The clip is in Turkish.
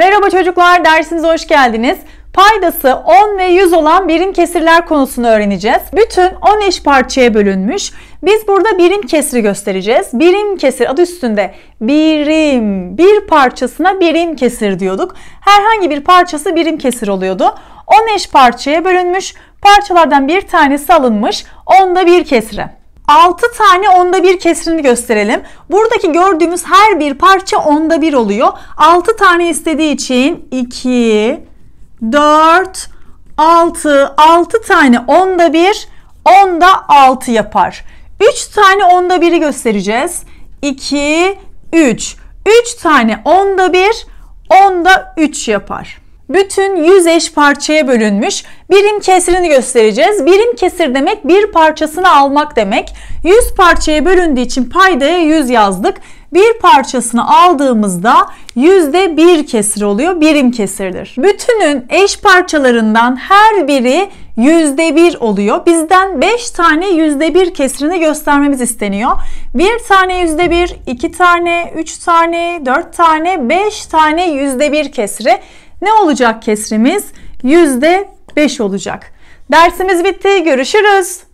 Merhaba çocuklar, dersinize hoş geldiniz. Paydası 10 ve 100 olan birim kesirler konusunu öğreneceğiz. Bütün 10 eş parçaya bölünmüş. Biz burada birim kesri göstereceğiz. Birim kesir adı üstünde birim bir parçasına birim kesir diyorduk. Herhangi bir parçası birim kesir oluyordu. 10 eş parçaya bölünmüş. Parçalardan bir tanesi alınmış. Onda bir kesri. 6 tane onda bir kesrini gösterelim. Buradaki gördüğümüz her bir parça onda bir oluyor. 6 tane istediği için 2, 4, 6, 6 tane onda bir, onda 6 yapar. 3 tane onda biri göstereceğiz. 2, 3. 3 tane onda bir, onda 3 yapar bütün yüz eş parçaya bölünmüş. Birim kesirini göstereceğiz. Birim kesir demek bir parçasını almak demek. Yüz parçaya bölündüğü için paydaya yüz yazdık. Bir parçasını aldığımızda yüzde bir kesir oluyor. Birim kesirdir. Bütünün eş parçalarından her biri yüzde bir oluyor. Bizden beş tane yüzde bir kesirini göstermemiz isteniyor. Bir tane yüzde bir, iki tane, üç tane, dört tane, beş tane yüzde bir kesiri. Ne olacak kesrimiz? %5 olacak. Dersimiz bitti. Görüşürüz.